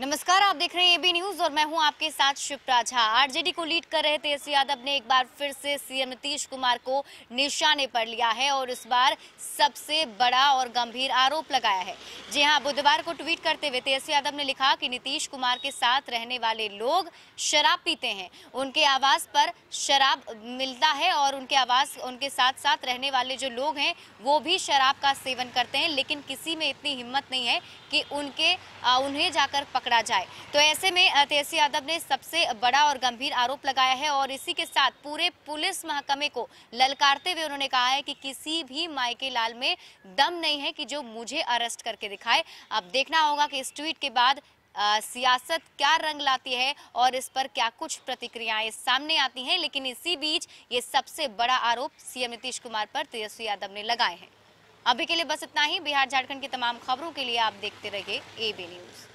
नमस्कार आप देख रहे हैं एबी न्यूज और मैं हूं आपके साथ शिवराज झा आरजेडी को लीड कर रहे तेजस्वी यादव ने एक बार फिर से सीएम नीतीश कुमार को निशाने पर लिया है और इस बार सबसे बड़ा और गंभीर आरोप लगाया है जी हां बुधवार को ट्वीट करते हुए तेजस्वी यादव ने लिखा कि नीतीश कुमार के साथ रहने वाले लोग शराब पीते हैं उनके आवास पर शराब मिलता है और उनके आवास उनके साथ साथ रहने वाले जो लोग हैं वो भी शराब का सेवन करते हैं लेकिन किसी में इतनी हिम्मत नहीं है कि उनके उन्हें जाकर पकड़ा जाए तो ऐसे में तेजस्वी यादव ने सबसे बड़ा और गंभीर आरोप लगाया है और इसी के साथ पूरे पुलिस महकमे को ललकारते हुए उन्होंने कहा है कि किसी भी मायके लाल में दम नहीं है कि जो मुझे अरेस्ट करके दिखाए अब देखना होगा कि इस ट्वीट के बाद आ, सियासत क्या रंग लाती है और इस पर क्या कुछ प्रतिक्रियाएं सामने आती हैं लेकिन इसी बीच ये सबसे बड़ा आरोप सीएम नीतीश कुमार पर तेजस्वी यादव ने लगाए हैं अभी के लिए बस इतना ही बिहार झारखंड की तमाम खबरों के लिए आप देखते रहिए एबी न्यूज़